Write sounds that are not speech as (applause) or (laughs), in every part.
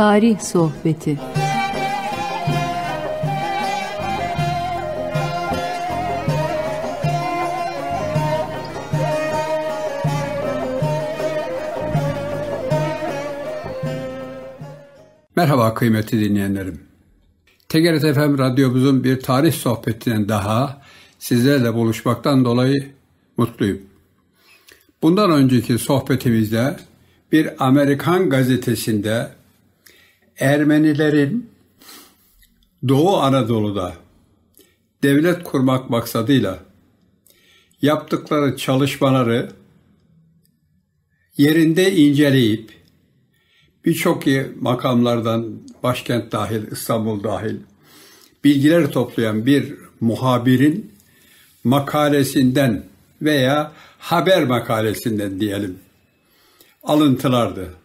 Tarih Sohbeti Merhaba kıymetli dinleyenlerim. Tegeret FM radyomuzun bir tarih sohbetinden daha sizlerle buluşmaktan dolayı mutluyum. Bundan önceki sohbetimizde bir Amerikan gazetesinde Ermenilerin Doğu Anadolu'da devlet kurmak maksadıyla yaptıkları çalışmaları yerinde inceleyip birçok makamlardan başkent dahil, İstanbul dahil bilgiler toplayan bir muhabirin makalesinden veya haber makalesinden diyelim alıntılardı.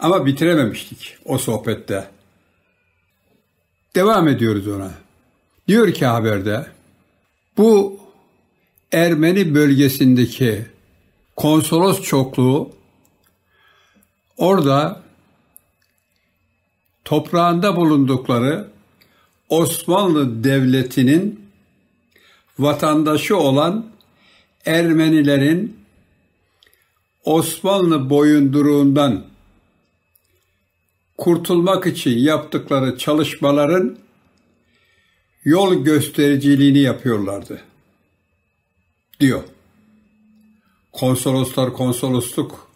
Ama bitirememiştik o sohbette. Devam ediyoruz ona. Diyor ki haberde bu Ermeni bölgesindeki konsolos çokluğu orada toprağında bulundukları Osmanlı Devleti'nin vatandaşı olan Ermenilerin Osmanlı boyunduruğundan kurtulmak için yaptıkları çalışmaların yol göstericiliğini yapıyorlardı. Diyor. Konsoloslar konsolosluk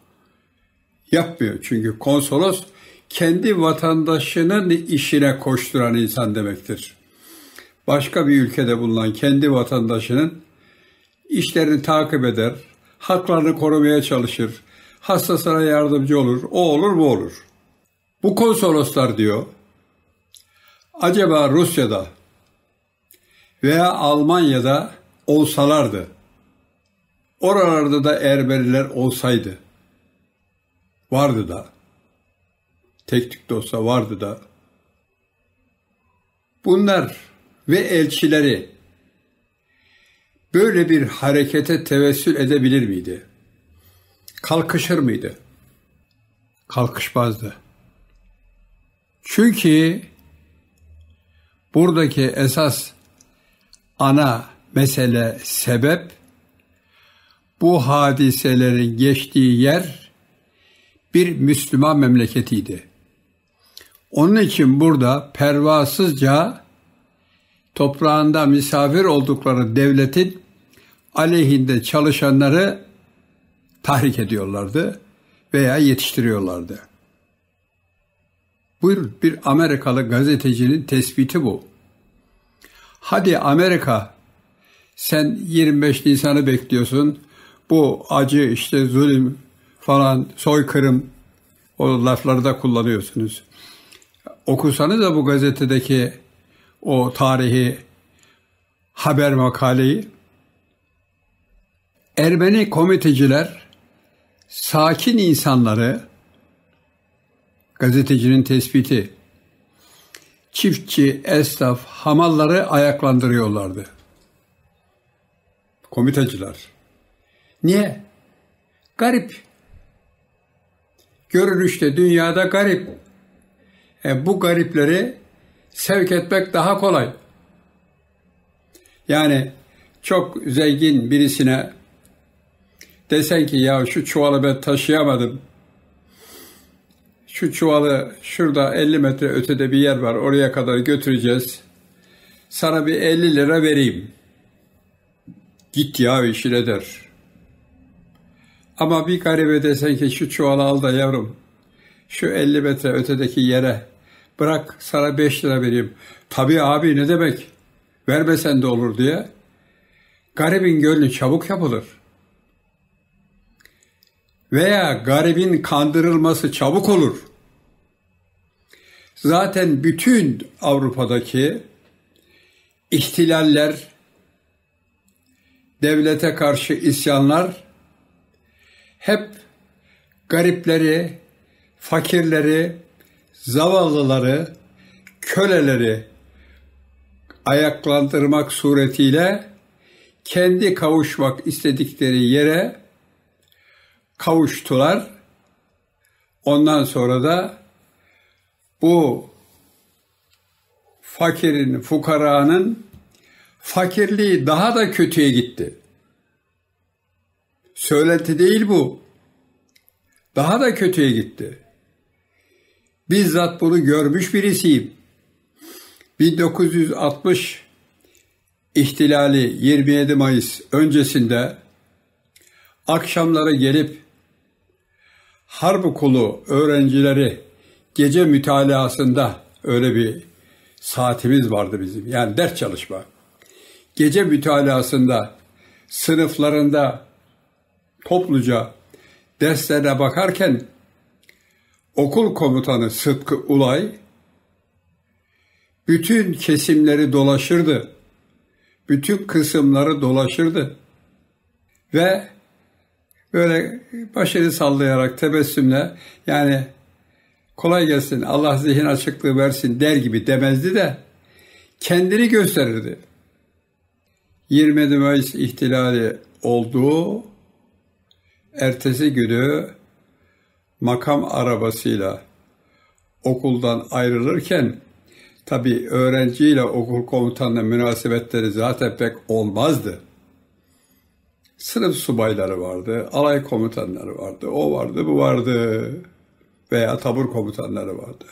yapmıyor. Çünkü konsolos kendi vatandaşının işine koşturan insan demektir. Başka bir ülkede bulunan kendi vatandaşının işlerini takip eder, haklarını korumaya çalışır, hastasına yardımcı olur, o olur bu olur. Bu konsoloslar diyor acaba Rusya'da veya Almanya'da olsalardı oralarda da Ermeniler olsaydı vardı da tek tük de olsa vardı da bunlar ve elçileri böyle bir harekete tevessül edebilir miydi? Kalkışır mıydı? Kalkışmazdı. Çünkü buradaki esas ana mesele sebep bu hadiselerin geçtiği yer bir Müslüman memleketiydi. Onun için burada pervasızca toprağında misafir oldukları devletin aleyhinde çalışanları tahrik ediyorlardı veya yetiştiriyorlardı. Buyurun bir Amerikalı gazetecinin tespiti bu. Hadi Amerika sen 25 Nisan'ı bekliyorsun. Bu acı işte zulüm falan soykırım o lafları da kullanıyorsunuz. Okusanız da bu gazetedeki o tarihi haber makaleyi Ermeni komiteciler sakin insanları Gazetecinin tespiti. Çiftçi, esnaf, hamalları ayaklandırıyorlardı. Komitacılar. Niye? Garip. Görünüşte dünyada garip. E, bu garipleri sevk etmek daha kolay. Yani çok zengin birisine desen ki ya şu çuvalı ben taşıyamadım şu çuvalı şurada 50 metre ötede bir yer var oraya kadar götüreceğiz. Sana bir 50 lira vereyim. Git ya işine der. Ama bir garibe desen ki şu çuvalı al da yavrum. Şu 50 metre ötedeki yere bırak sana 5 lira vereyim. Tabii abi ne demek vermesen de olur diye. Garibin gönlü çabuk yapılır.'' veya garibin kandırılması çabuk olur. Zaten bütün Avrupa'daki ihtilaller, devlete karşı isyanlar hep garipleri, fakirleri, zavallıları, köleleri ayaklandırmak suretiyle kendi kavuşmak istedikleri yere kavuştular. Ondan sonra da bu fakirin, fukaranın fakirliği daha da kötüye gitti. Söylenti değil bu. Daha da kötüye gitti. Bizzat bunu görmüş birisiyim. 1960 ihtilali 27 Mayıs öncesinde akşamları gelip harp okulu öğrencileri gece mütalasında öyle bir saatimiz vardı bizim. Yani ders çalışma. Gece mütalasında sınıflarında topluca derslere bakarken okul komutanı Sıtkı Ulay bütün kesimleri dolaşırdı. Bütün kısımları dolaşırdı. Ve Böyle başını sallayarak tebessümle yani kolay gelsin Allah zihin açıklığı versin der gibi demezdi de kendini gösterirdi. 27 Mayıs ihtilali oldu. Ertesi günü makam arabasıyla okuldan ayrılırken tabi öğrenciyle okul komutanla münasebetleri zaten pek olmazdı sınıf subayları vardı, alay komutanları vardı, o vardı, bu vardı veya tabur komutanları vardı.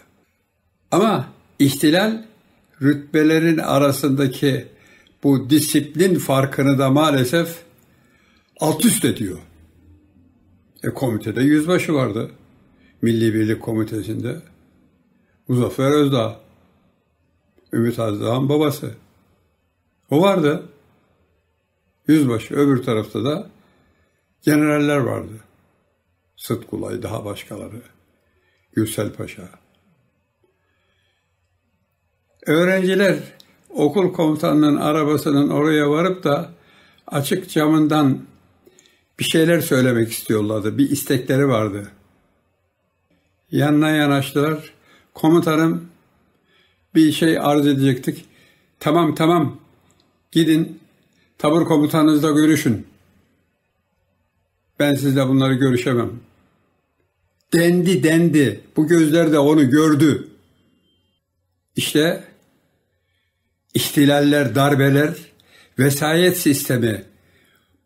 Ama ihtilal rütbelerin arasındaki bu disiplin farkını da maalesef alt üst ediyor. E komitede yüzbaşı vardı. Milli Birlik Komitesi'nde. Muzaffer Özdağ. Ümit Özdağ'ın babası. O vardı yüzbaşı, öbür tarafta da generaller vardı. Sıtkulay, daha başkaları, Gürsel Paşa. Öğrenciler okul komutanının arabasının oraya varıp da açık camından bir şeyler söylemek istiyorlardı. Bir istekleri vardı. Yanına yanaştılar. Komutanım bir şey arz edecektik. Tamam tamam gidin Tabur komutanınızla görüşün. Ben sizle bunları görüşemem. Dendi dendi. Bu gözler de onu gördü. İşte ihtilaller, darbeler, vesayet sistemi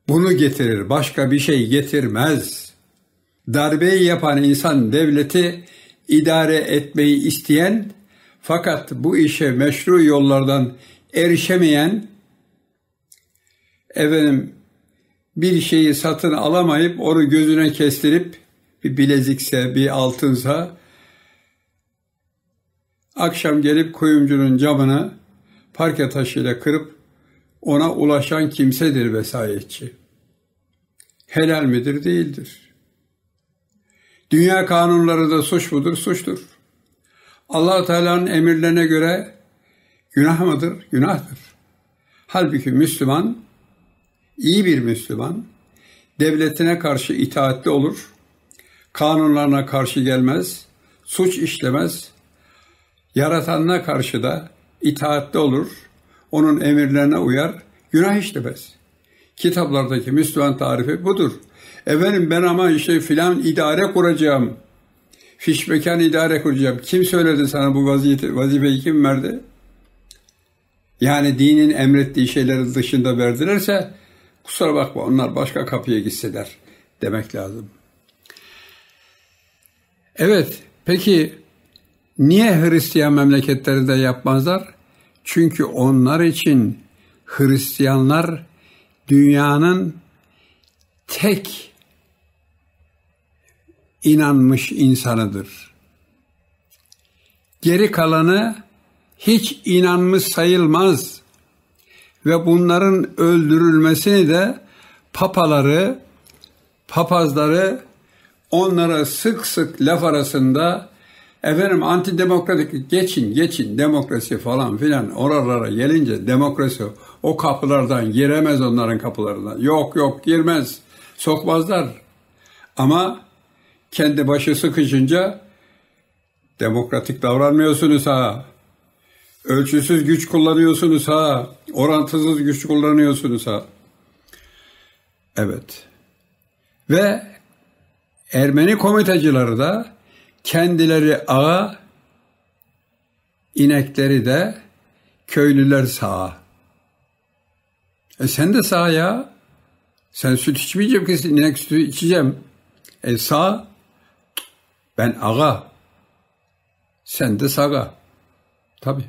bunu getirir. Başka bir şey getirmez. Darbeyi yapan insan devleti idare etmeyi isteyen fakat bu işe meşru yollardan erişemeyen efendim bir şeyi satın alamayıp onu gözüne kestirip bir bilezikse bir altınsa akşam gelip kuyumcunun camını parke taşıyla kırıp ona ulaşan kimsedir vesayetçi. Helal midir? Değildir. Dünya kanunları da suç mudur? Suçtur. allah Teala'nın emirlerine göre günah mıdır? Günahdır. Halbuki Müslüman iyi bir Müslüman devletine karşı itaatli olur, kanunlarına karşı gelmez, suç işlemez, yaratanına karşı da itaatli olur, onun emirlerine uyar, günah işlemez. Kitaplardaki Müslüman tarifi budur. Efendim ben ama işte filan idare kuracağım. fiş Fişmekan idare kuracağım. Kim söyledi sana bu vaziyeti, vazifeyi kim verdi? Yani dinin emrettiği şeylerin dışında verdilerse Kusura bakma onlar başka kapıya gitseler demek lazım. Evet peki niye Hristiyan memleketleri de yapmazlar? Çünkü onlar için Hristiyanlar dünyanın tek inanmış insanıdır. Geri kalanı hiç inanmış sayılmaz ve bunların öldürülmesini de papaları, papazları onlara sık sık laf arasında efendim antidemokratik geçin geçin demokrasi falan filan oralara gelince demokrasi o kapılardan giremez onların kapılarına, Yok yok girmez sokmazlar ama kendi başı sıkışınca demokratik davranmıyorsunuz ha Ölçüsüz güç kullanıyorsunuz ha. Orantısız güç kullanıyorsunuz ha. Evet. Ve Ermeni komitacıları da kendileri ağa, inekleri de köylüler sağa. E sen de sağ ya. Sen süt içmeyeceğim ki inek sütü içeceğim. E sağ. Ben ağa. Sen de sağa. Tabii.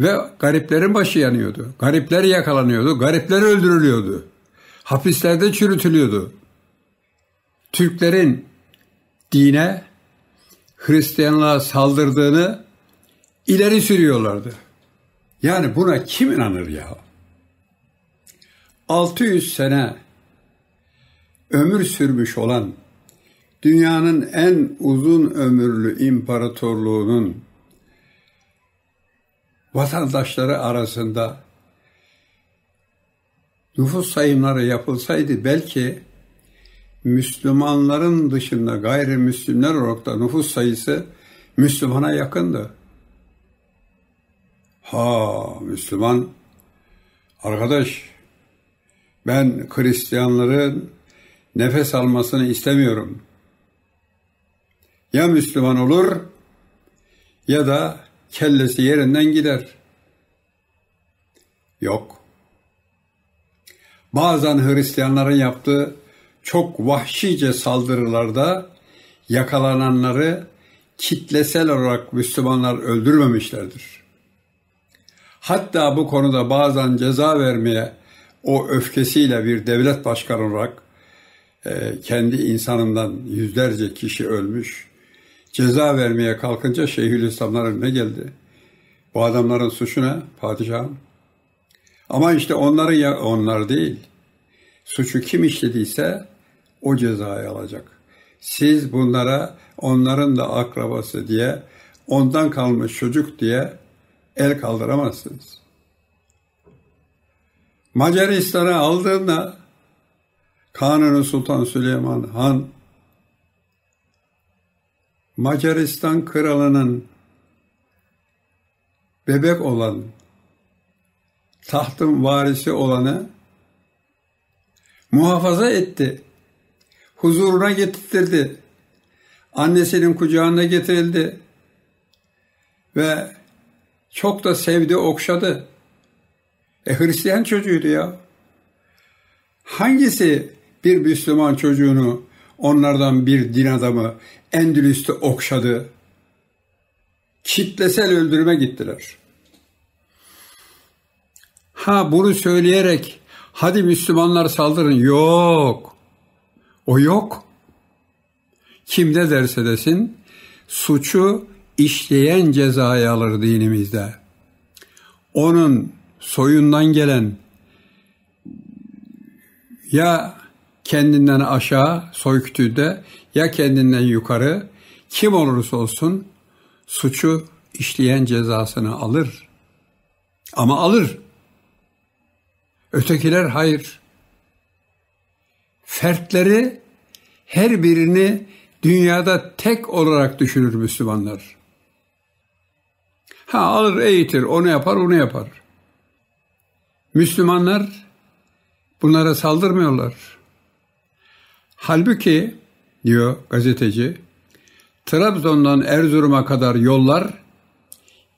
Ve gariplerin başı yanıyordu. Garipler yakalanıyordu. Garipler öldürülüyordu. Hapislerde çürütülüyordu. Türklerin dine, Hristiyanlığa saldırdığını ileri sürüyorlardı. Yani buna kim inanır ya? 600 sene ömür sürmüş olan dünyanın en uzun ömürlü imparatorluğunun vatandaşları arasında nüfus sayımları yapılsaydı belki Müslümanların dışında gayrimüslimler olarak da nüfus sayısı Müslümana yakındı. Ha Müslüman arkadaş ben Hristiyanların nefes almasını istemiyorum. Ya Müslüman olur ya da kellesi yerinden gider. Yok. Bazen Hristiyanların yaptığı çok vahşice saldırılarda yakalananları kitlesel olarak Müslümanlar öldürmemişlerdir. Hatta bu konuda bazen ceza vermeye o öfkesiyle bir devlet başkanı olarak e, kendi insanından yüzlerce kişi ölmüş Ceza vermeye kalkınca Şeyhülislamlar ne geldi. Bu adamların suçu ne? Padişahım. Ama işte onların ya onlar değil. Suçu kim işlediyse o cezayı alacak. Siz bunlara onların da akrabası diye, ondan kalmış çocuk diye el kaldıramazsınız. Macaristan'a aldığında Kanuni Sultan Süleyman Han Macaristan kralının bebek olan, tahtın varisi olanı muhafaza etti. Huzuruna getirtirdi. Annesinin kucağına getirildi. Ve çok da sevdi, okşadı. E Hristiyan çocuğuydu ya. Hangisi bir Müslüman çocuğunu Onlardan bir din adamı Endülüs'te okşadı. Kitlesel öldürüme gittiler. Ha bunu söyleyerek hadi Müslümanlar saldırın. Yok. O yok. Kimde derse desin suçu işleyen cezaya alır dinimizde. Onun soyundan gelen ya kendinden aşağı soykütüde ya kendinden yukarı kim olursa olsun suçu işleyen cezasını alır. Ama alır. Ötekiler hayır. Fertleri her birini dünyada tek olarak düşünür Müslümanlar. Ha alır eğitir, onu yapar, onu yapar. Müslümanlar bunlara saldırmıyorlar. Halbuki diyor gazeteci Trabzon'dan Erzurum'a kadar yollar,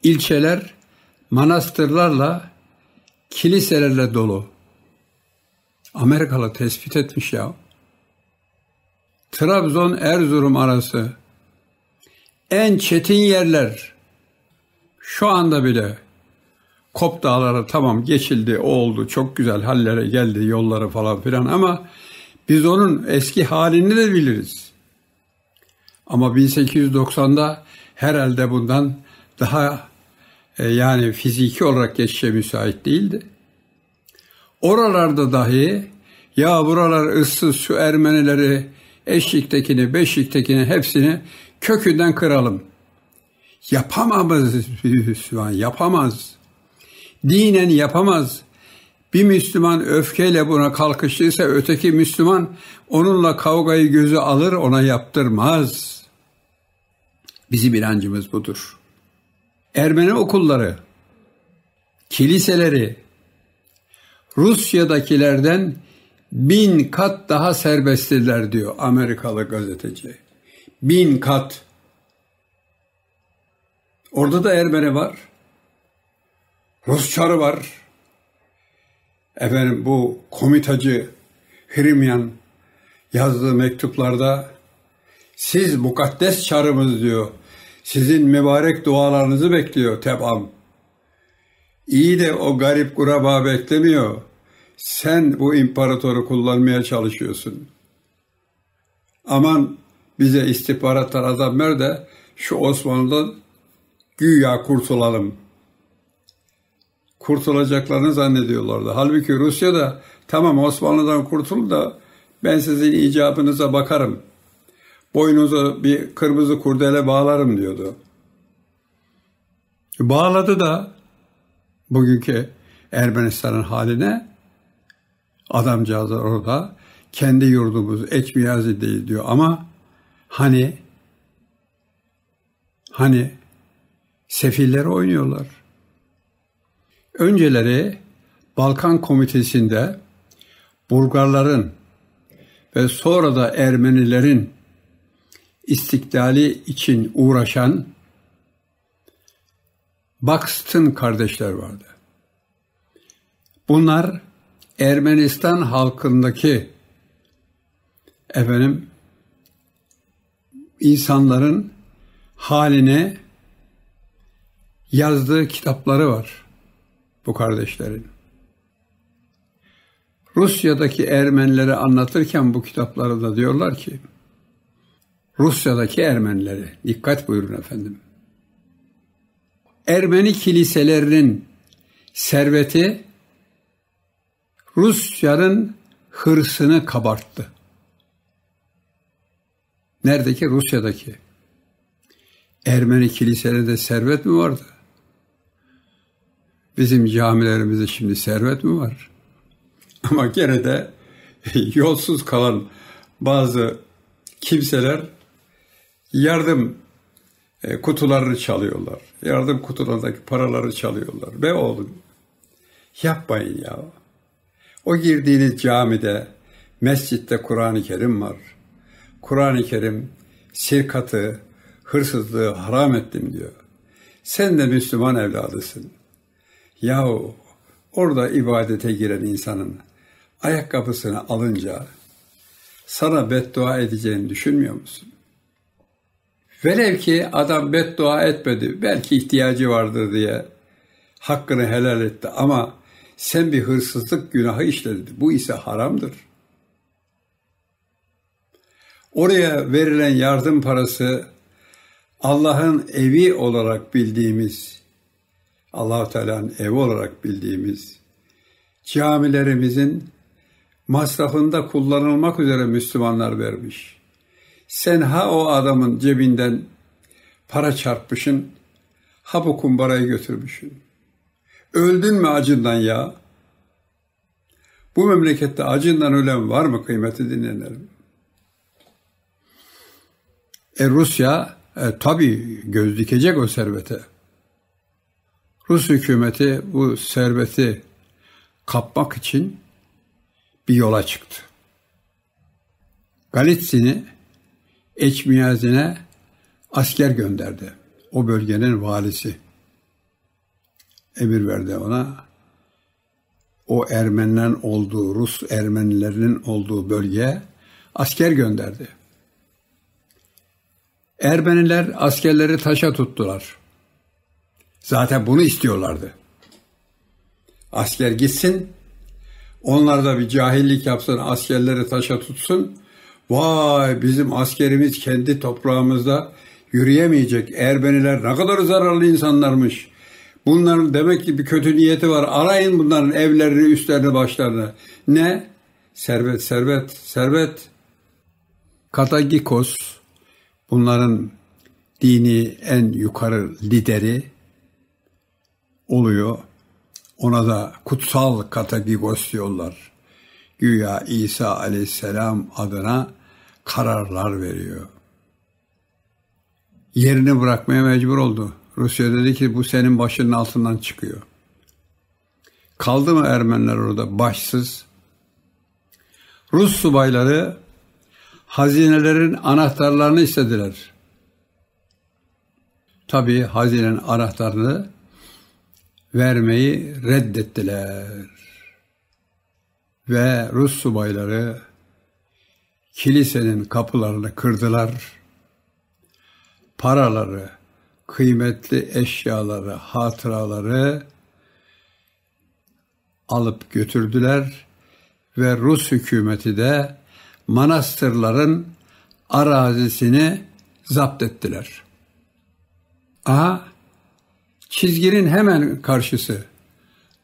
ilçeler, manastırlarla, kiliselerle dolu. Amerikalı tespit etmiş ya. Trabzon Erzurum arası en çetin yerler. Şu anda bile Kop Dağları tamam geçildi, oldu, çok güzel hallere geldi yolları falan filan ama biz onun eski halini de biliriz. Ama 1890'da herhalde bundan daha e, yani fiziki olarak geçişe müsait değildi. Oralarda dahi ya buralar ıssız şu Ermenileri eşiktekini, beşiktekini hepsini kökünden kıralım. Yapamaz Müslüman, yapamaz. Dinen yapamaz. Bir Müslüman öfkeyle buna kalkıştıysa öteki Müslüman onunla kavgayı gözü alır ona yaptırmaz. Bizim inancımız budur. Ermeni okulları, kiliseleri Rusya'dakilerden bin kat daha serbesttiler diyor Amerikalı gazeteci. Bin kat. Orada da Ermeni var. Rusçarı var efendim bu komitacı Hrimyan yazdığı mektuplarda siz mukaddes çarımız diyor. Sizin mübarek dualarınızı bekliyor tebam. İyi de o garip kuraba beklemiyor. Sen bu imparatoru kullanmaya çalışıyorsun. Aman bize istihbarattan adam ver de şu Osmanlı'dan güya kurtulalım.'' kurtulacaklarını zannediyorlardı. Halbuki Rusya da tamam Osmanlı'dan kurtul da ben sizin icabınıza bakarım. Boynunuza bir kırmızı kurdele bağlarım diyordu. Bağladı da bugünkü Ermenistan'ın haline adamcağızlar orada kendi yurdumuz Ekmiyazi değil diyor ama hani hani sefilleri oynuyorlar. Önceleri Balkan Komitesi'nde Bulgarların ve sonra da Ermenilerin istiklali için uğraşan Buxton kardeşler vardı. Bunlar Ermenistan halkındaki efendim insanların haline yazdığı kitapları var bu kardeşlerin. Rusya'daki Ermenilere anlatırken bu kitaplarında diyorlar ki, Rusya'daki Ermenilere, dikkat buyurun efendim. Ermeni kiliselerinin serveti Rusya'nın hırsını kabarttı. Neredeki? Rusya'daki. Ermeni kiliselerinde servet mi vardı? Bizim camilerimizde şimdi servet mi var? (laughs) Ama gene de (laughs) yolsuz kalan bazı kimseler yardım e, kutularını çalıyorlar. Yardım kutularındaki paraları çalıyorlar. Be oğlum yapmayın ya. O girdiğiniz camide, mescitte Kur'an-ı Kerim var. Kur'an-ı Kerim sirkatı, hırsızlığı haram ettim diyor. Sen de Müslüman evladısın. Yahu orada ibadete giren insanın ayakkabısını alınca sana beddua edeceğini düşünmüyor musun? Velev ki adam beddua etmedi, belki ihtiyacı vardı diye hakkını helal etti ama sen bir hırsızlık günahı işledin. Bu ise haramdır. Oraya verilen yardım parası Allah'ın evi olarak bildiğimiz Allahu Teala'nın evi olarak bildiğimiz camilerimizin masrafında kullanılmak üzere Müslümanlar vermiş. Sen ha o adamın cebinden para çarpmışın, ha bu kumbarayı götürmüşün. Öldün mü acından ya? Bu memlekette acından ölen var mı kıymeti dinlenelim. E Rusya e, tabii göz dikecek o servete. Rus hükümeti bu serveti kapmak için bir yola çıktı. Galitsini, Eçmiyazin'e asker gönderdi. O bölgenin valisi emir verdi ona. O Ermenilerin olduğu, Rus Ermenilerinin olduğu bölgeye asker gönderdi. Ermeniler askerleri taşa tuttular. Zaten bunu istiyorlardı. Asker gitsin, onlar da bir cahillik yapsın, askerleri taşa tutsun. Vay bizim askerimiz kendi toprağımızda yürüyemeyecek. Erbeniler ne kadar zararlı insanlarmış. Bunların demek ki bir kötü niyeti var. Arayın bunların evlerini, üstlerini, başlarını. Ne? Servet, servet, servet. Katagikos bunların dini en yukarı lideri oluyor. Ona da kutsal katagigos diyorlar. Güya İsa aleyhisselam adına kararlar veriyor. Yerini bırakmaya mecbur oldu. Rusya dedi ki bu senin başının altından çıkıyor. Kaldı mı Ermeniler orada başsız? Rus subayları hazinelerin anahtarlarını istediler. Tabii hazinenin anahtarını vermeyi reddettiler. Ve Rus subayları kilisenin kapılarını kırdılar. Paraları, kıymetli eşyaları, hatıraları alıp götürdüler ve Rus hükümeti de manastırların arazisini zapt ettiler. Aha Çizginin hemen karşısı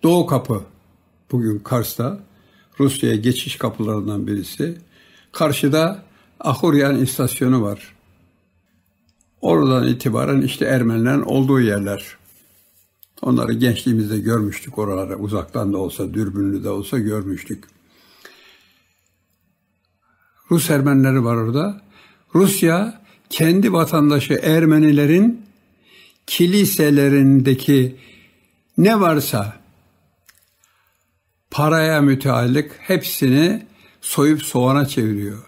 Doğu Kapı bugün Kars'ta Rusya'ya geçiş kapılarından birisi. Karşıda Ahuryan istasyonu var. Oradan itibaren işte Ermenilerin olduğu yerler. Onları gençliğimizde görmüştük oralara uzaktan da olsa, dürbünlü de olsa görmüştük. Rus Ermenileri var orada. Rusya kendi vatandaşı Ermenilerin kiliselerindeki ne varsa paraya müteallik hepsini soyup soğana çeviriyor.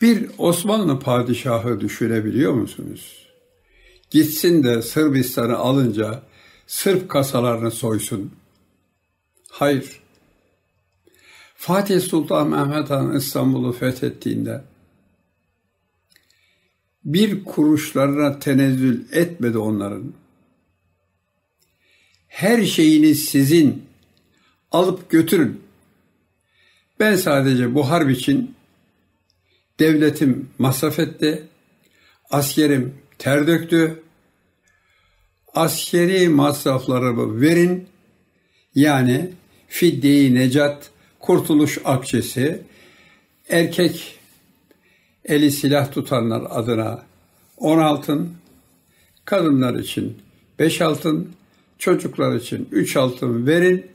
Bir Osmanlı padişahı düşünebiliyor musunuz? Gitsin de Sırbistan'ı alınca Sırp kasalarını soysun. Hayır. Fatih Sultan Mehmet Han İstanbul'u fethettiğinde bir kuruşlarına tenezzül etmedi onların. Her şeyini sizin, alıp götürün. Ben sadece bu harp için devletim masraf etti, askerim ter döktü, askeri masraflarımı verin, yani fiddi necat, kurtuluş akçesi, erkek eli silah tutanlar adına 10 altın, kadınlar için 5 altın, çocuklar için 3 altın verin,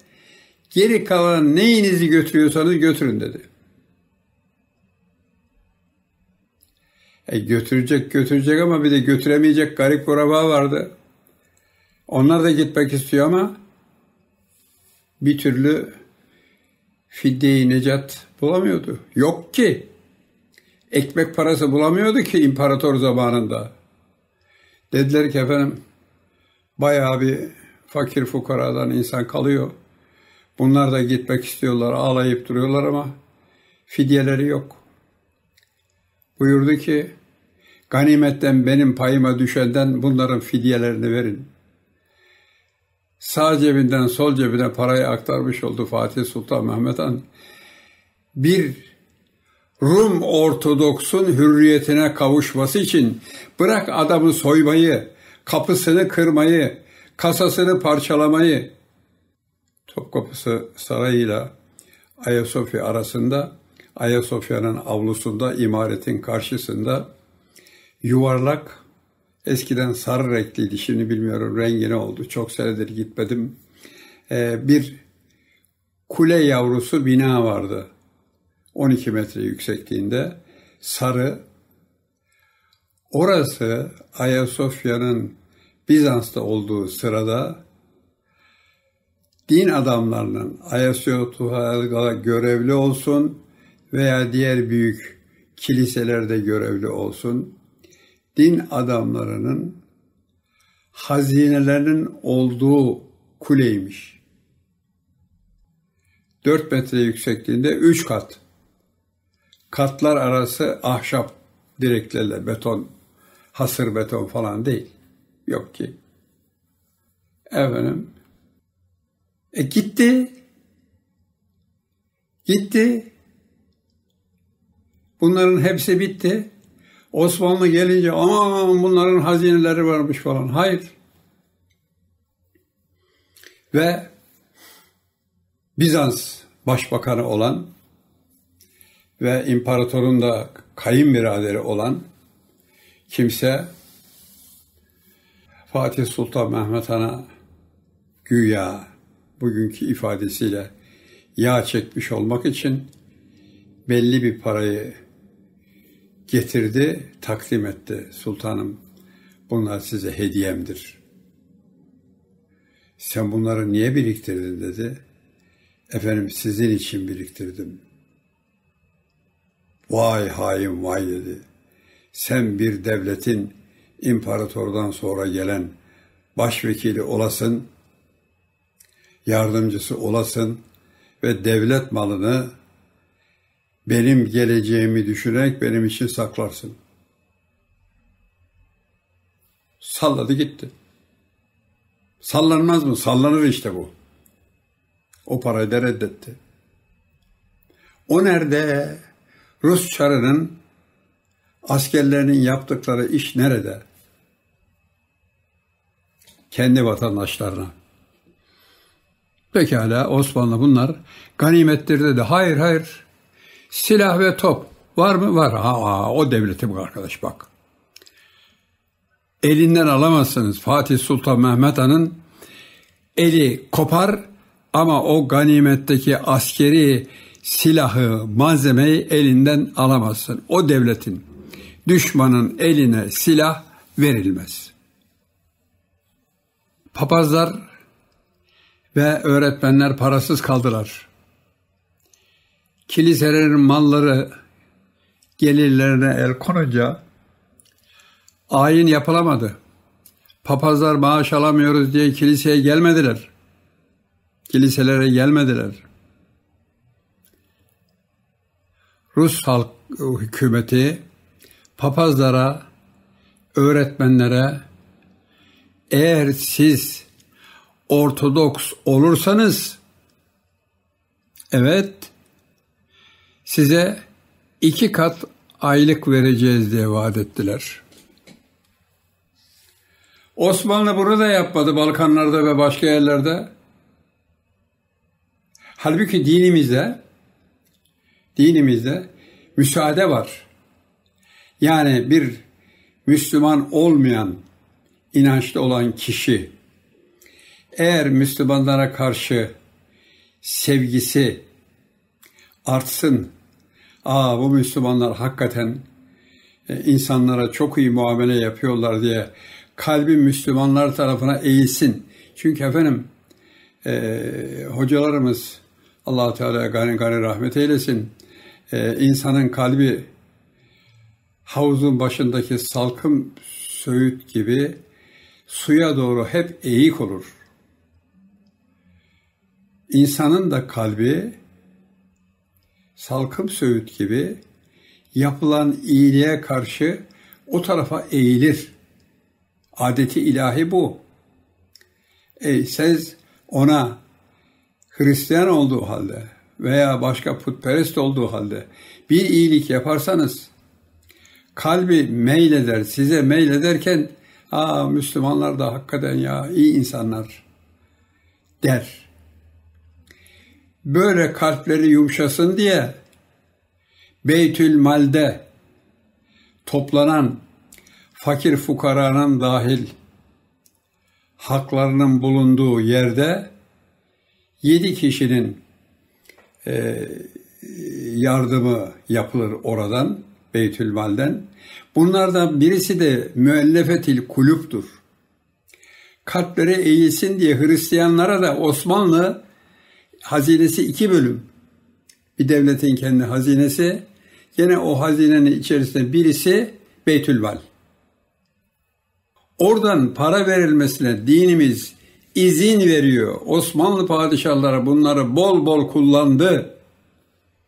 geri kalan neyinizi götürüyorsanız götürün dedi. E götürecek götürecek ama bir de götüremeyecek garip kuraba vardı. Onlar da gitmek istiyor ama bir türlü fidye necat bulamıyordu. Yok ki ekmek parası bulamıyordu ki imparator zamanında. Dediler ki efendim bayağı bir fakir fukaradan insan kalıyor. Bunlar da gitmek istiyorlar, ağlayıp duruyorlar ama fidyeleri yok. Buyurdu ki ganimetten benim payıma düşenden bunların fidyelerini verin. Sağ cebinden sol cebine parayı aktarmış oldu Fatih Sultan Mehmet Han. Bir Rum Ortodoks'un hürriyetine kavuşması için bırak adamı soymayı, kapısını kırmayı, kasasını parçalamayı. Topkapı Sarayı ile Ayasofya arasında, Ayasofya'nın avlusunda, imaretin karşısında yuvarlak, eskiden sarı renkliydi, şimdi bilmiyorum rengi ne oldu, çok senedir gitmedim, ee, bir kule yavrusu bina vardı. 12 metre yüksekliğinde sarı. Orası Ayasofya'nın Bizans'ta olduğu sırada din adamlarının Ayasofya'da görevli olsun veya diğer büyük kiliselerde görevli olsun din adamlarının hazinelerinin olduğu kuleymiş. 4 metre yüksekliğinde 3 kat katlar arası ahşap direklerle beton, hasır beton falan değil. Yok ki. Efendim. E gitti. Gitti. Bunların hepsi bitti. Osmanlı gelince aman bunların hazineleri varmış falan. Hayır. Ve Bizans başbakanı olan ve imparatorun da kayınbiraderi olan kimse Fatih Sultan Mehmet Han'a güya bugünkü ifadesiyle yağ çekmiş olmak için belli bir parayı getirdi, takdim etti. Sultanım bunlar size hediyemdir. Sen bunları niye biriktirdin dedi. Efendim sizin için biriktirdim. Vay hain vay dedi. Sen bir devletin imparatordan sonra gelen başvekili olasın, yardımcısı olasın ve devlet malını benim geleceğimi düşünerek benim için saklarsın. Salladı gitti. Sallanmaz mı? Sallanır işte bu. O parayı da reddetti. O nerede? Rus çarının askerlerinin yaptıkları iş nerede? Kendi vatandaşlarına. Pekala Osmanlı bunlar ganimettir dedi. Hayır hayır silah ve top var mı? Var. Ha, o devletim arkadaş bak. Elinden alamazsınız. Fatih Sultan Mehmet Han'ın eli kopar ama o ganimetteki askeri silahı, malzemeyi elinden alamazsın. O devletin düşmanın eline silah verilmez. Papazlar ve öğretmenler parasız kaldılar. Kiliselerin malları gelirlerine el konunca ayin yapılamadı. Papazlar maaş alamıyoruz diye kiliseye gelmediler. Kiliselere gelmediler. Rus halk e, hükümeti papazlara, öğretmenlere eğer siz Ortodoks olursanız evet size iki kat aylık vereceğiz diye vaat ettiler. Osmanlı bunu da yapmadı Balkanlarda ve başka yerlerde. Halbuki dinimizde dinimizde müsaade var. Yani bir Müslüman olmayan, inançlı olan kişi eğer Müslümanlara karşı sevgisi artsın, aa bu Müslümanlar hakikaten e, insanlara çok iyi muamele yapıyorlar diye kalbi Müslümanlar tarafına eğilsin. Çünkü efendim e, hocalarımız Allah Teala gani gani rahmet eylesin e, insanın kalbi havuzun başındaki salkım söğüt gibi suya doğru hep eğik olur. İnsanın da kalbi salkım söğüt gibi yapılan iyiliğe karşı o tarafa eğilir. Adeti ilahi bu. Ey siz ona Hristiyan olduğu halde veya başka putperest olduğu halde bir iyilik yaparsanız kalbi meyleder, size meylederken aa Müslümanlar da hakikaten ya iyi insanlar der. Böyle kalpleri yumuşasın diye Beytül Mal'de toplanan fakir fukaranın dahil haklarının bulunduğu yerde yedi kişinin e, yardımı yapılır oradan, Beytülmal'den. Bunlardan birisi de müellefetil kulüptür. Kalpleri eğilsin diye Hristiyanlara da Osmanlı hazinesi iki bölüm. Bir devletin kendi hazinesi. Yine o hazinenin içerisinde birisi Beytülmal. Oradan para verilmesine dinimiz izin veriyor. Osmanlı padişahları bunları bol bol kullandı.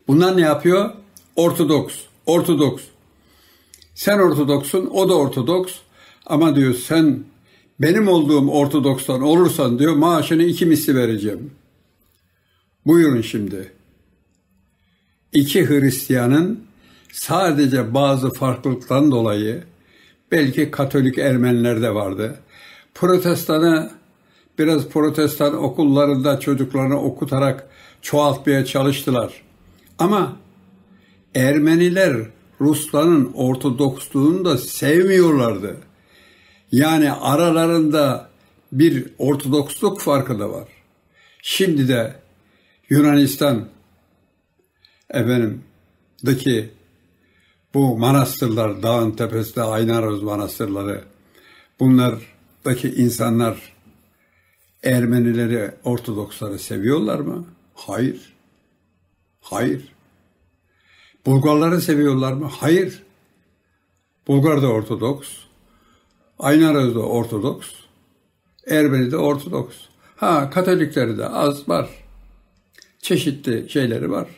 Bunlar ne yapıyor? Ortodoks, Ortodoks. Sen Ortodoksun, o da Ortodoks. Ama diyor sen benim olduğum Ortodoks'tan olursan diyor maaşını iki misli vereceğim. Buyurun şimdi. İki Hristiyanın sadece bazı farklılıktan dolayı belki Katolik Ermeniler de vardı. Protestanı biraz protestan okullarında çocuklarını okutarak çoğaltmaya çalıştılar. Ama Ermeniler Rusların Ortodoksluğunu da sevmiyorlardı. Yani aralarında bir Ortodoksluk farkı da var. Şimdi de Yunanistan efendimdaki bu manastırlar, dağın tepesinde Aynaröz manastırları, bunlardaki insanlar Ermenileri, Ortodoksları seviyorlar mı? Hayır. Hayır. Bulgarları seviyorlar mı? Hayır. Bulgar da Ortodoks. Aynaraz da Ortodoks. Ermeni de Ortodoks. Ha Katolikleri de az var. Çeşitli şeyleri var.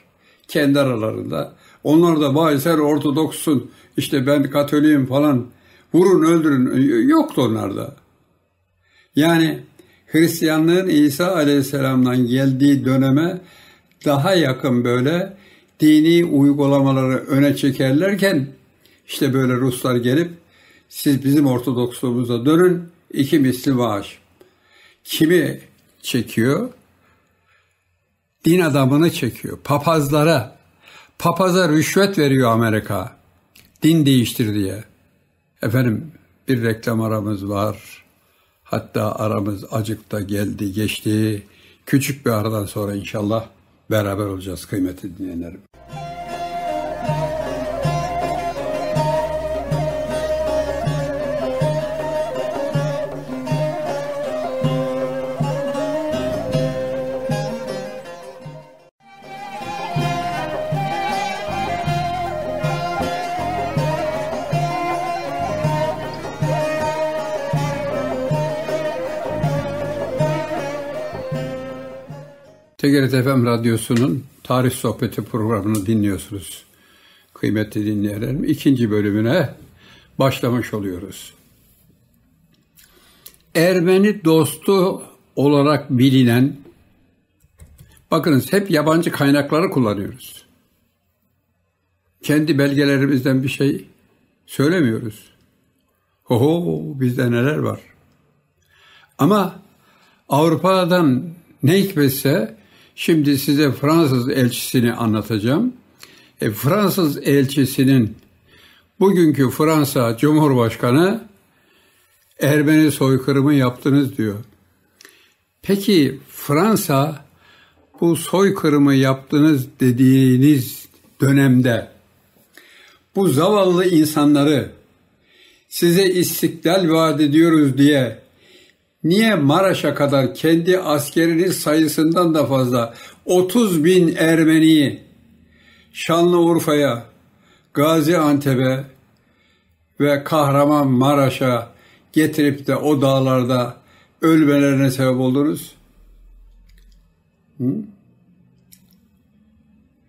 Kendi aralarında. Onlar da vay sen Ortodokssun, işte ben Katoliğim falan. Vurun öldürün. Yoktu onlarda. Yani Hristiyanlığın İsa Aleyhisselam'dan geldiği döneme daha yakın böyle dini uygulamaları öne çekerlerken işte böyle Ruslar gelip siz bizim Ortodoksluğumuza dönün iki misli maaş. Kimi çekiyor? Din adamını çekiyor. Papazlara. Papaza rüşvet veriyor Amerika. Din değiştir diye. Efendim bir reklam aramız var. Hatta aramız acıkta geldi geçti. Küçük bir aradan sonra inşallah beraber olacağız kıymetli dinleyenlerim. TGRT FM Radyosu'nun Tarih Sohbeti programını dinliyorsunuz. Kıymetli dinleyenlerim, ikinci bölümüne başlamış oluyoruz. Ermeni dostu olarak bilinen, bakınız hep yabancı kaynakları kullanıyoruz. Kendi belgelerimizden bir şey söylemiyoruz. Oho bizde neler var. Ama Avrupa'dan ne hikmetse Şimdi size Fransız elçisini anlatacağım. E, Fransız elçisinin bugünkü Fransa Cumhurbaşkanı Ermeni soykırımı yaptınız diyor. Peki Fransa bu soykırımı yaptınız dediğiniz dönemde bu zavallı insanları size istiklal vaat ediyoruz diye Niye Maraş'a kadar kendi askeriniz sayısından da fazla 30 bin Ermeniyi Şanlıurfa'ya, Gaziantep'e ve Kahraman Maraş'a getirip de o dağlarda ölmelerine sebep oldunuz? Hı?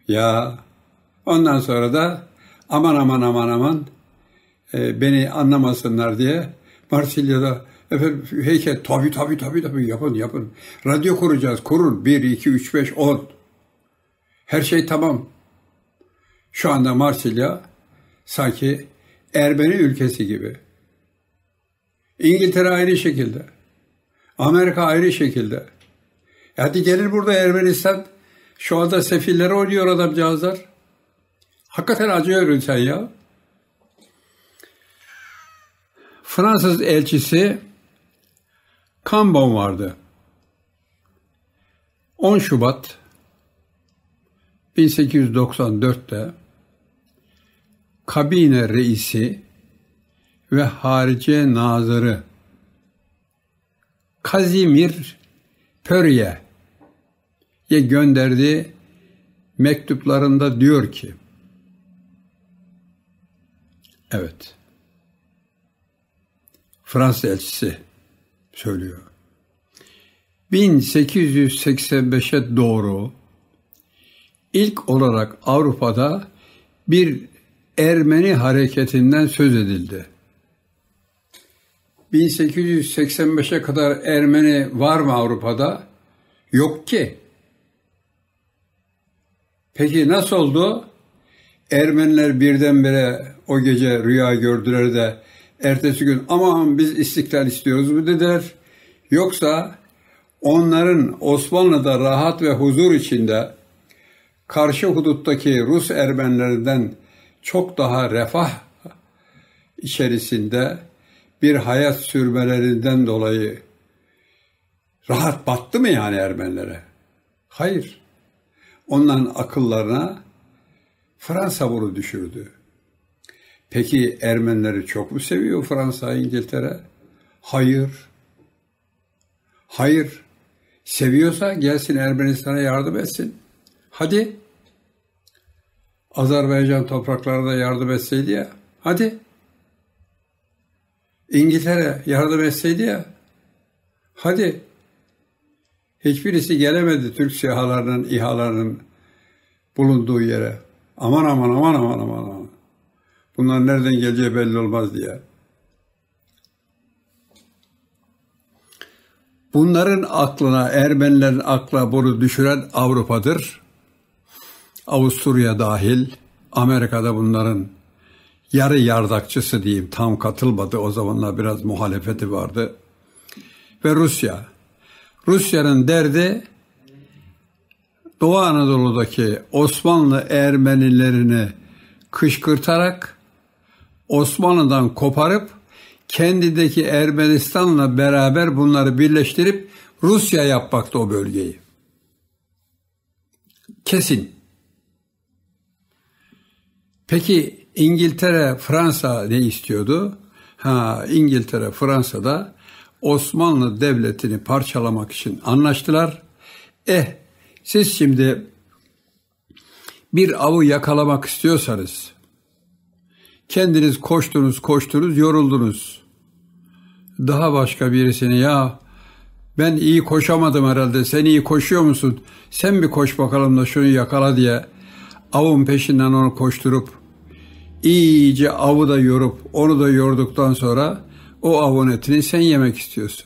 Ya ondan sonra da aman aman aman aman e, beni anlamasınlar diye Marsilya'da Efendim heykel tabi tabi tabi tabi yapın yapın. Radyo kuracağız kurun. 1, 2, 3, 5, 10. Her şey tamam. Şu anda Marsilya sanki Ermeni ülkesi gibi. İngiltere ayrı şekilde. Amerika ayrı şekilde. E hadi gelir burada Ermenistan. Şu anda sefillere oynuyor adamcağızlar. Hakikaten acıyor insan ya. Fransız elçisi Kanban vardı. 10 Şubat 1894'te kabine reisi ve harice nazırı Kazimir Pörye'ye gönderdiği mektuplarında diyor ki Evet. Fransa elçisi söylüyor. 1885'e doğru ilk olarak Avrupa'da bir Ermeni hareketinden söz edildi. 1885'e kadar Ermeni var mı Avrupa'da? Yok ki. Peki nasıl oldu? Ermeniler birdenbire o gece rüya gördüler de Ertesi gün aman biz istiklal istiyoruz bu dediler. Yoksa onların Osmanlı'da rahat ve huzur içinde karşı huduttaki Rus Ermenilerinden çok daha refah içerisinde bir hayat sürmelerinden dolayı rahat battı mı yani Ermenilere? Hayır. Onların akıllarına Fransa bunu düşürdü. Peki Ermenileri çok mu seviyor Fransa, İngiltere? Hayır. Hayır. Seviyorsa gelsin Ermenistan'a yardım etsin. Hadi. Azerbaycan topraklarına yardım etseydi ya. Hadi. İngiltere yardım etseydi ya. Hadi. Hiçbirisi gelemedi Türk sihalarının, İHA'larının bulunduğu yere. Aman aman aman aman aman aman. Bunlar nereden geleceği belli olmaz diye. Bunların aklına, Ermenilerin akla bunu düşüren Avrupa'dır. Avusturya dahil, Amerika'da bunların yarı yardakçısı diyeyim, tam katılmadı. O zamanlar biraz muhalefeti vardı. Ve Rusya. Rusya'nın derdi Doğu Anadolu'daki Osmanlı Ermenilerini kışkırtarak Osmanlı'dan koparıp kendindeki Ermenistan'la beraber bunları birleştirip Rusya yapmakta o bölgeyi. Kesin. Peki İngiltere, Fransa ne istiyordu? Ha, İngiltere, Fransa da Osmanlı Devleti'ni parçalamak için anlaştılar. Eh, siz şimdi bir avı yakalamak istiyorsanız Kendiniz koştunuz koştunuz yoruldunuz. Daha başka birisini ya ben iyi koşamadım herhalde sen iyi koşuyor musun? Sen bir koş bakalım da şunu yakala diye avın peşinden onu koşturup iyice avı da yorup onu da yorduktan sonra o avun etini sen yemek istiyorsun.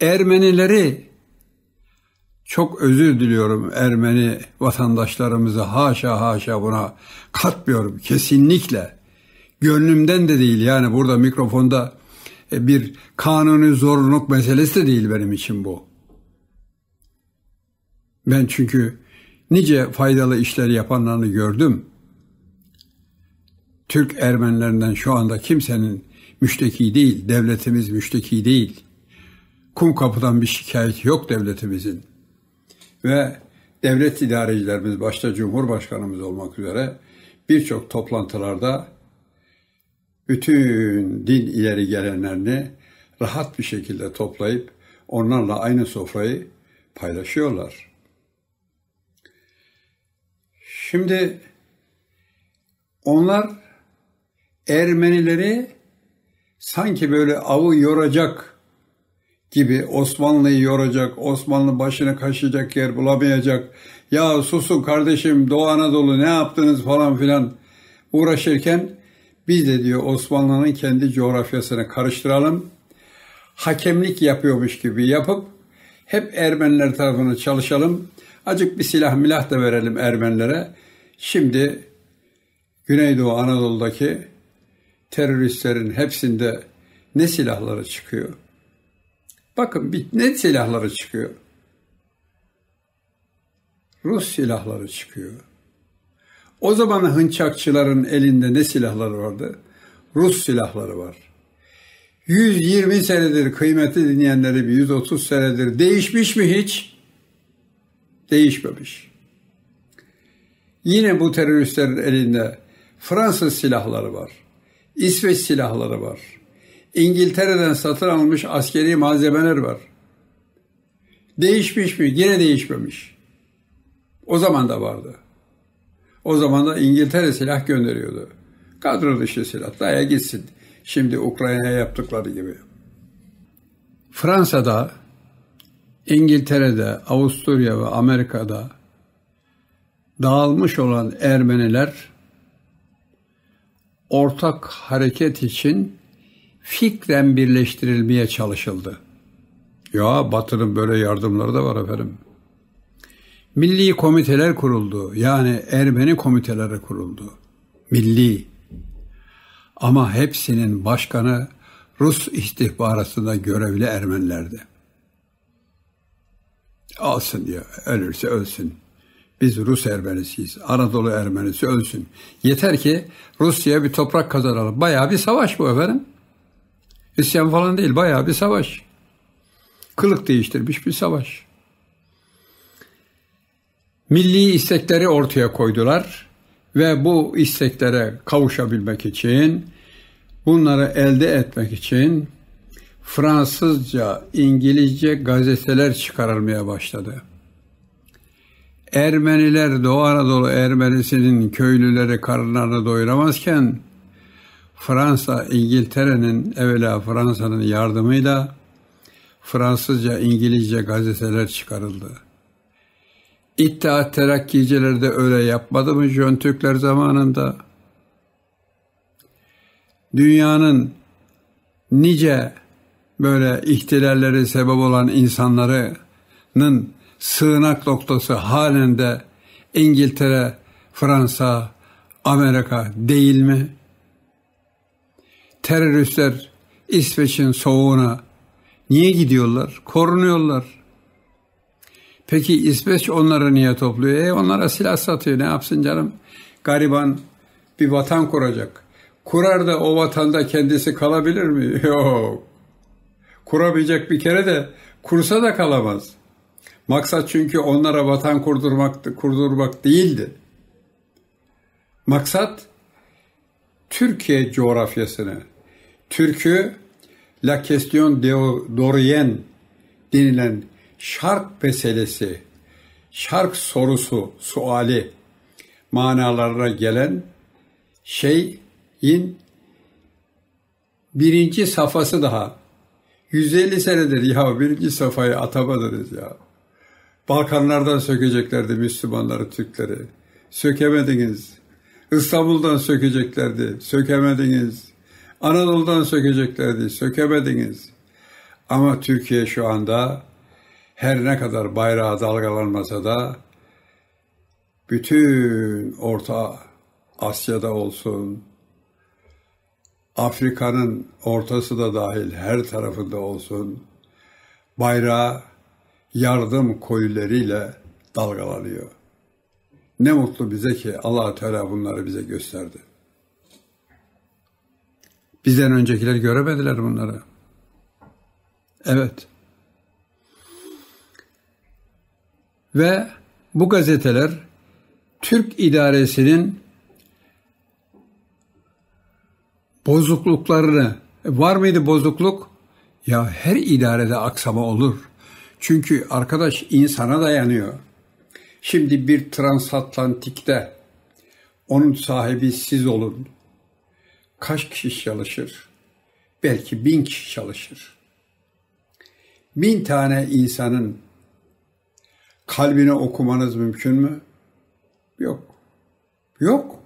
Ermenileri çok özür diliyorum Ermeni vatandaşlarımızı haşa haşa buna katmıyorum kesinlikle. Gönlümden de değil yani burada mikrofonda e, bir kanuni zorunluluk meselesi de değil benim için bu. Ben çünkü nice faydalı işleri yapanlarını gördüm. Türk Ermenilerinden şu anda kimsenin müşteki değil, devletimiz müşteki değil. Kum kapıdan bir şikayet yok devletimizin. Ve devlet idarecilerimiz başta Cumhurbaşkanımız olmak üzere birçok toplantılarda bütün din ileri gelenlerini rahat bir şekilde toplayıp onlarla aynı sofrayı paylaşıyorlar. Şimdi onlar Ermenileri sanki böyle avı yoracak gibi Osmanlı'yı yoracak, Osmanlı başına kaşıyacak yer bulamayacak. Ya susun kardeşim Doğu Anadolu ne yaptınız falan filan uğraşırken biz de diyor Osmanlı'nın kendi coğrafyasını karıştıralım. Hakemlik yapıyormuş gibi yapıp hep Ermeniler tarafına çalışalım. Acık bir silah milah da verelim Ermenilere. Şimdi Güneydoğu Anadolu'daki teröristlerin hepsinde ne silahları çıkıyor? Bakın ne silahları çıkıyor? Rus silahları çıkıyor. O zaman hınçakçıların elinde ne silahları vardı? Rus silahları var. 120 senedir kıymeti dinleyenleri bir 130 senedir değişmiş mi hiç? Değişmemiş. Yine bu teröristlerin elinde Fransız silahları var. İsveç silahları var. İngiltere'den satın alınmış askeri malzemeler var. Değişmiş mi? Yine değişmemiş. O zaman da vardı. O zaman da İngiltere silah gönderiyordu. Kadro dışı silah. Daya gitsin. Şimdi Ukrayna'ya yaptıkları gibi. Fransa'da, İngiltere'de, Avusturya ve Amerika'da dağılmış olan Ermeniler ortak hareket için fikren birleştirilmeye çalışıldı. Ya Batı'nın böyle yardımları da var efendim. Milli komiteler kuruldu. Yani Ermeni komiteleri kuruldu. Milli. Ama hepsinin başkanı Rus istihbaratında görevli Ermenilerdi. Alsın diyor. Ölürse ölsün. Biz Rus Ermenisiyiz. Anadolu Ermenisi ölsün. Yeter ki Rusya'ya bir toprak kazanalım. Bayağı bir savaş bu efendim. İsyan falan değil. Bayağı bir savaş. Kılık değiştirmiş bir savaş. Milli istekleri ortaya koydular ve bu isteklere kavuşabilmek için, bunları elde etmek için Fransızca, İngilizce gazeteler çıkarılmaya başladı. Ermeniler Doğu Anadolu Ermenisinin köylüleri karınlarını doyuramazken Fransa, İngiltere'nin evvela Fransa'nın yardımıyla Fransızca, İngilizce gazeteler çıkarıldı. İttihat terakkicileri de öyle yapmadı mı Jön Türkler zamanında? Dünyanın nice böyle ihtilalleri sebep olan insanların sığınak noktası halen de İngiltere, Fransa, Amerika değil mi? Teröristler İsveç'in soğuğuna niye gidiyorlar? Korunuyorlar. Peki İsveç onları niye topluyor? E onlara silah satıyor ne yapsın canım? Gariban bir vatan kuracak. Kurar da o vatanda kendisi kalabilir mi? (laughs) Yok. Kuramayacak bir kere de kursa da kalamaz. Maksat çünkü onlara vatan kurdurmak, kurdurmak değildi. Maksat Türkiye coğrafyasını, Türk'ü La Question d'Orient denilen şark meselesi, şark sorusu, suali manalarına gelen şeyin birinci safhası daha. 150 senedir ya birinci safhayı atamadınız ya. Balkanlardan sökeceklerdi Müslümanları, Türkleri. Sökemediniz. İstanbul'dan sökeceklerdi, sökemediniz. Anadolu'dan sökeceklerdi, sökemediniz. Ama Türkiye şu anda her ne kadar bayrağı dalgalanmasa da bütün Orta Asya'da olsun, Afrika'nın ortası da dahil her tarafında olsun bayrağı yardım koyuleriyle dalgalanıyor. Ne mutlu bize ki Allah Teala bunları bize gösterdi. Bizden öncekiler göremediler bunları. Evet. Ve bu gazeteler Türk idaresinin bozukluklarını e, var mıydı bozukluk? Ya her idarede aksama olur. Çünkü arkadaş insana dayanıyor. Şimdi bir transatlantikte onun sahibi siz olun. Kaç kişi çalışır? Belki bin kişi çalışır. Bin tane insanın kalbine okumanız mümkün mü? Yok. Yok.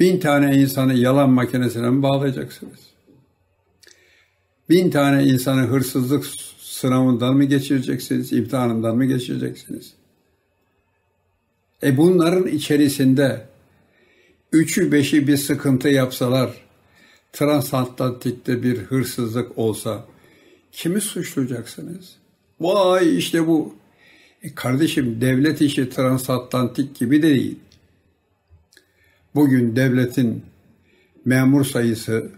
Bin tane insanı yalan makinesine mi bağlayacaksınız? Bin tane insanı hırsızlık sınavından mı geçireceksiniz, imtihanından mı geçireceksiniz? E bunların içerisinde üçü beşi bir sıkıntı yapsalar, transatlantikte bir hırsızlık olsa kimi suçlayacaksınız? Vay işte bu. E kardeşim devlet işi transatlantik gibi de değil. Bugün devletin memur sayısı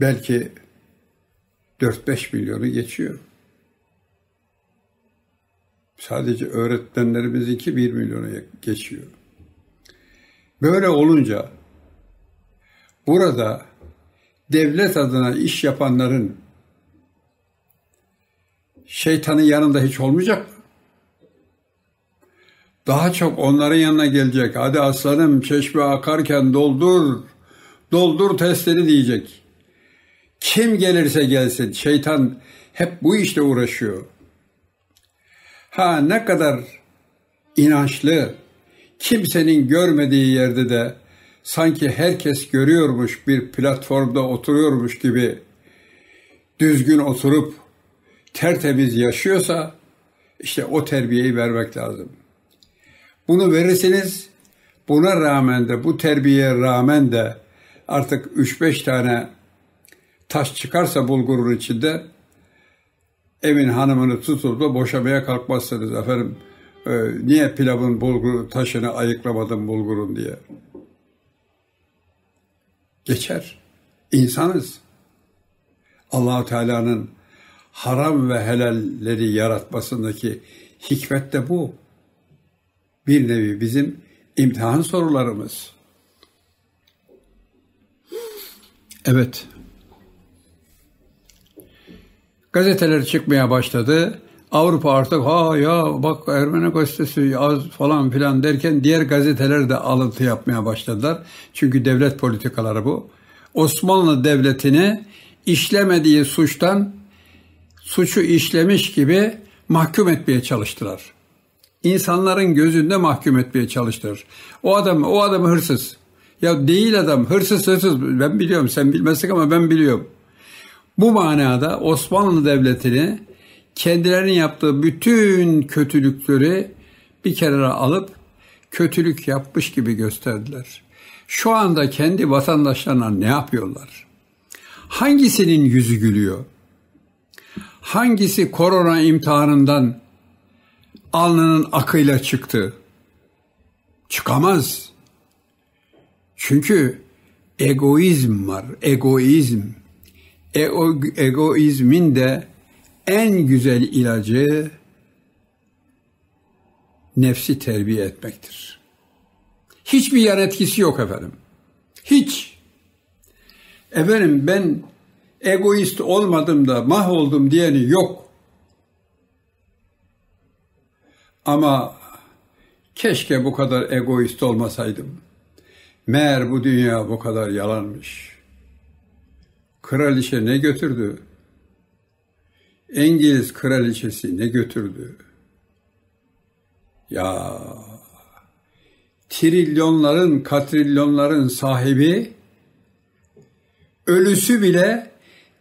belki 4-5 milyonu geçiyor. Sadece öğretmenlerimizinki 1 milyonu geçiyor. Böyle olunca burada devlet adına iş yapanların şeytanın yanında hiç olmayacak mı? Daha çok onların yanına gelecek. Hadi aslanım çeşme akarken doldur, doldur testini diyecek. Kim gelirse gelsin şeytan hep bu işte uğraşıyor. Ha ne kadar inançlı, kimsenin görmediği yerde de sanki herkes görüyormuş bir platformda oturuyormuş gibi düzgün oturup tertemiz yaşıyorsa işte o terbiyeyi vermek lazım. Bunu verirsiniz. Buna rağmen de bu terbiyeye rağmen de artık 3-5 tane taş çıkarsa bulgurun içinde evin hanımını tutup da boşamaya kalkmazsınız efendim. E, niye pilavın bulgur taşını ayıklamadın bulgurun diye. Geçer. İnsanız. Allahu Teala'nın haram ve helalleri yaratmasındaki hikmet de bu. Bir nevi bizim imtihan sorularımız. Evet. Gazeteler çıkmaya başladı. Avrupa artık ha ya bak Ermeni gazetesi az falan filan derken diğer gazeteler de alıntı yapmaya başladılar. Çünkü devlet politikaları bu. Osmanlı Devleti'ni işlemediği suçtan suçu işlemiş gibi mahkum etmeye çalıştılar. İnsanların gözünde mahkum etmeye çalıştır. O adam o adam hırsız. Ya değil adam hırsız hırsız ben biliyorum sen bilmezsin ama ben biliyorum. Bu manada Osmanlı Devleti'ni kendilerinin yaptığı bütün kötülükleri bir kere alıp kötülük yapmış gibi gösterdiler. Şu anda kendi vatandaşlarına ne yapıyorlar? Hangisinin yüzü gülüyor? hangisi korona imtihanından alnının akıyla çıktı? Çıkamaz. Çünkü egoizm var, egoizm. Ego, egoizmin de en güzel ilacı nefsi terbiye etmektir. Hiçbir yan etkisi yok efendim. Hiç. Efendim ben egoist olmadım da mahvoldum diyeni yok. Ama keşke bu kadar egoist olmasaydım. Meğer bu dünya bu kadar yalanmış. Kraliçe ne götürdü? İngiliz kraliçesi ne götürdü? Ya trilyonların, katrilyonların sahibi ölüsü bile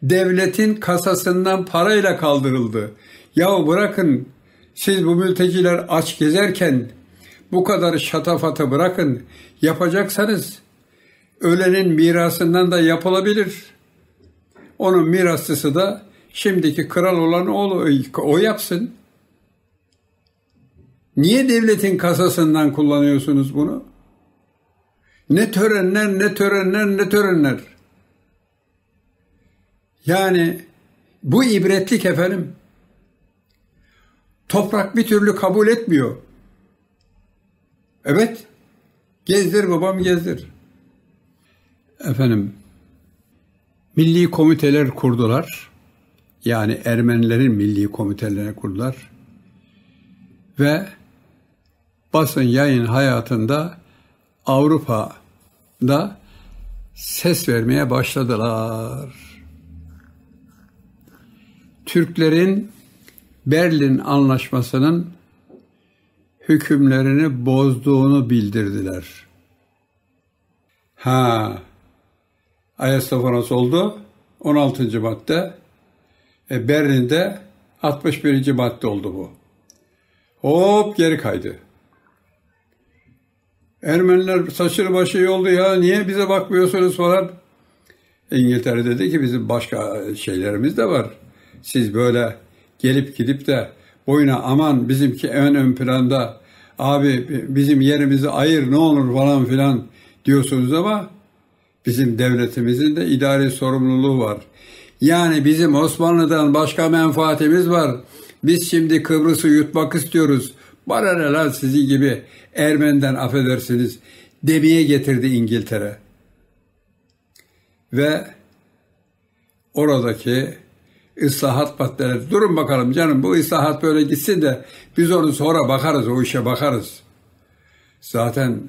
devletin kasasından parayla kaldırıldı. Ya bırakın siz bu mülteciler aç gezerken bu kadar şatafatı bırakın. Yapacaksanız ölenin mirasından da yapılabilir. Onun mirasçısı da şimdiki kral olan oğlu e, o yapsın. Niye devletin kasasından kullanıyorsunuz bunu? Ne törenler, ne törenler, ne törenler. Yani bu ibretlik efendim. Toprak bir türlü kabul etmiyor. Evet. Gezdir babam gezdir. Efendim milli komiteler kurdular. Yani Ermenilerin milli komitelerini kurdular. Ve basın yayın hayatında Avrupa'da ses vermeye başladılar. Türklerin Berlin Anlaşması'nın hükümlerini bozduğunu bildirdiler. Ha, nasıl oldu 16. madde. E, Berlin'de 61. madde oldu bu. Hop geri kaydı. Ermeniler saçını başı yoldu ya niye bize bakmıyorsunuz falan. İngiltere dedi ki bizim başka şeylerimiz de var. Siz böyle gelip gidip de boyuna aman bizimki en ön planda abi bizim yerimizi ayır ne olur falan filan diyorsunuz ama bizim devletimizin de idari sorumluluğu var. Yani bizim Osmanlı'dan başka menfaatimiz var. Biz şimdi Kıbrıs'ı yutmak istiyoruz. Bana ne lan sizi gibi Ermeniden affedersiniz demeye getirdi İngiltere. Ve oradaki ıslahat patları. Durun bakalım canım bu ıslahat böyle gitsin de biz onu sonra bakarız o işe bakarız. Zaten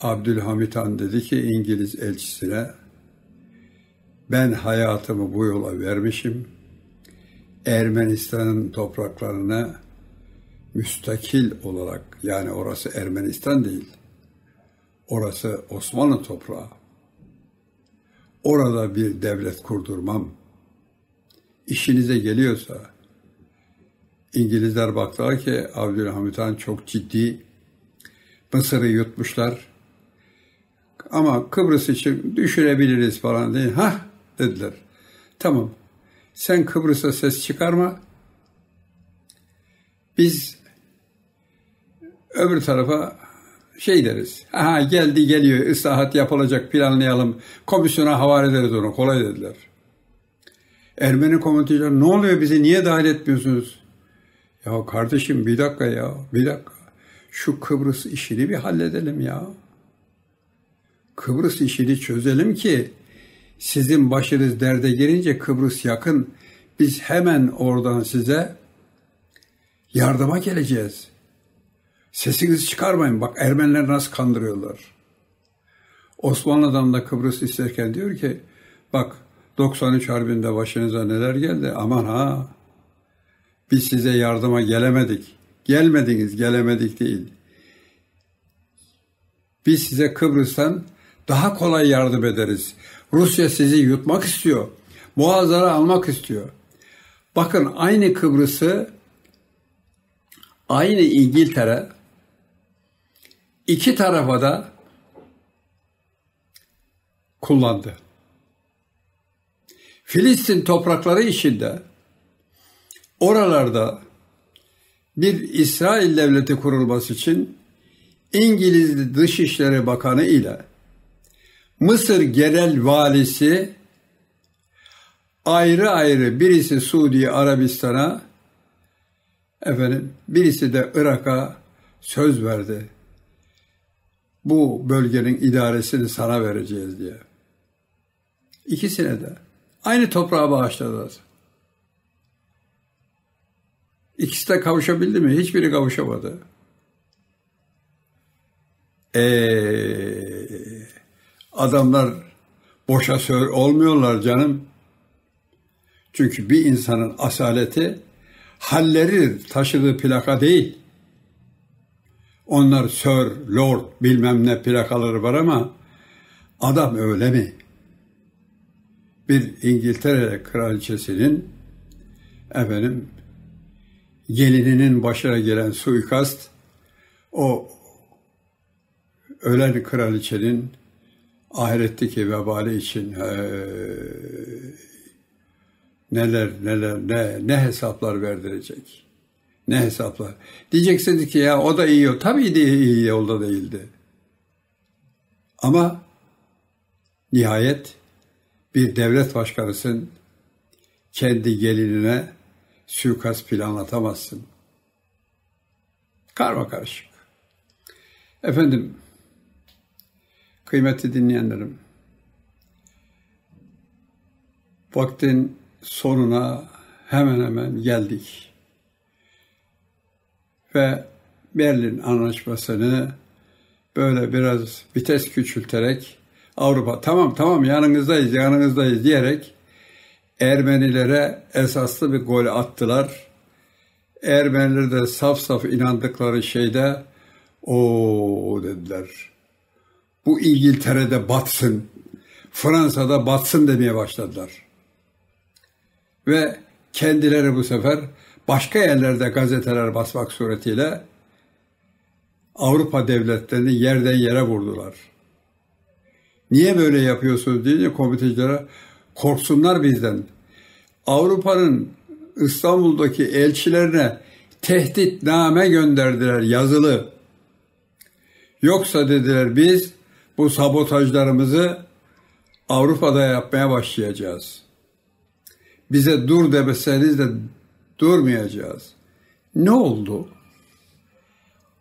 Abdülhamit Han dedi ki İngiliz elçisine ben hayatımı bu yola vermişim. Ermenistan'ın topraklarına müstakil olarak yani orası Ermenistan değil. Orası Osmanlı toprağı. Orada bir devlet kurdurmam.'' işinize geliyorsa İngilizler baktılar ki Abdülhamit Han çok ciddi Mısır'ı yutmuşlar. Ama Kıbrıs için düşürebiliriz falan diye. Ha dediler. Tamam. Sen Kıbrıs'a ses çıkarma. Biz öbür tarafa şey deriz. ha geldi geliyor ıslahat yapılacak planlayalım. Komisyona havale ederiz onu. Kolay dediler. Ermeni komutanlar ne oluyor bizi niye dahil etmiyorsunuz? Ya kardeşim bir dakika ya bir dakika. Şu Kıbrıs işini bir halledelim ya. Kıbrıs işini çözelim ki sizin başınız derde girince Kıbrıs yakın. Biz hemen oradan size yardıma geleceğiz. Sesinizi çıkarmayın. Bak Ermeniler nasıl kandırıyorlar. Osmanlı'dan da Kıbrıs isterken diyor ki bak 93 Harbi'nde başınıza neler geldi? Aman ha! Biz size yardıma gelemedik. Gelmediniz, gelemedik değil. Biz size Kıbrıs'tan daha kolay yardım ederiz. Rusya sizi yutmak istiyor. muazzara almak istiyor. Bakın aynı Kıbrıs'ı aynı İngiltere iki tarafa da kullandı. Filistin toprakları içinde oralarda bir İsrail devleti kurulması için İngiliz Dışişleri Bakanı ile Mısır Genel Valisi ayrı ayrı birisi Suudi Arabistan'a efendim birisi de Irak'a söz verdi. Bu bölgenin idaresini sana vereceğiz diye. İkisine de Aynı toprağa bağışladılar. İkisi de kavuşabildi mi? Hiçbiri kavuşamadı. Ee, adamlar boşa sör olmuyorlar canım. Çünkü bir insanın asaleti halleri taşıdığı plaka değil. Onlar sör, lord bilmem ne plakaları var ama adam öyle mi? bir İngiltere kraliçesinin efendim gelininin başına gelen suikast o ölen kraliçenin ahiretteki vebali için e, neler neler ne ne hesaplar verdirecek. Ne hesaplar. Diyeceksiniz ki ya o da iyi yol. Tabii de iyi yolda değildi. Ama nihayet bir devlet başkanısın, kendi gelinine suikast planlatamazsın. Karma karışık. Efendim, kıymetli dinleyenlerim, vaktin sonuna hemen hemen geldik. Ve Berlin Anlaşması'nı böyle biraz vites küçülterek Avrupa tamam tamam yanınızdayız yanınızdayız diyerek Ermenilere esaslı bir gol attılar. Ermeniler de saf saf inandıkları şeyde o dediler. Bu İngiltere'de batsın, Fransa'da batsın demeye başladılar. Ve kendileri bu sefer başka yerlerde gazeteler basmak suretiyle Avrupa devletlerini yerden yere vurdular.'' Niye böyle yapıyorsunuz deyince komitecilere korksunlar bizden. Avrupa'nın İstanbul'daki elçilerine tehditname gönderdiler yazılı. Yoksa dediler biz bu sabotajlarımızı Avrupa'da yapmaya başlayacağız. Bize dur demeseniz de durmayacağız. Ne oldu?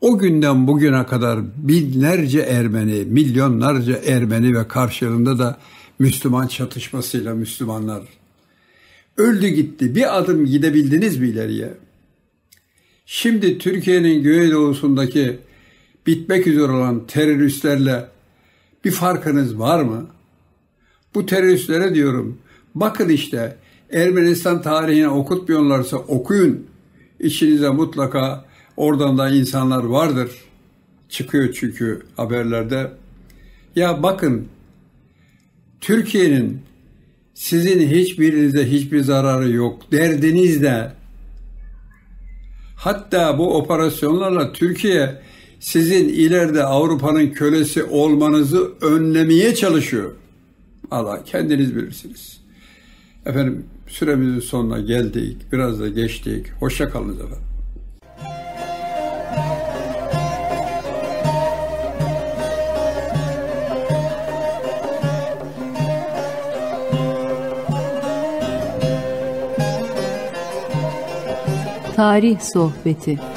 O günden bugüne kadar binlerce Ermeni, milyonlarca Ermeni ve karşılığında da Müslüman çatışmasıyla Müslümanlar öldü gitti. Bir adım gidebildiniz mi ileriye? Şimdi Türkiye'nin güneydoğusundaki bitmek üzere olan teröristlerle bir farkınız var mı? Bu teröristlere diyorum bakın işte Ermenistan tarihini okutmuyorlarsa okuyun. İçinize mutlaka Oradan da insanlar vardır. Çıkıyor çünkü haberlerde. Ya bakın Türkiye'nin sizin hiçbirinize hiçbir zararı yok. Derdiniz de hatta bu operasyonlarla Türkiye sizin ileride Avrupa'nın kölesi olmanızı önlemeye çalışıyor. Allah kendiniz bilirsiniz. Efendim süremizin sonuna geldik. Biraz da geçtik. Hoşça kalın efendim. Tarih Sohbeti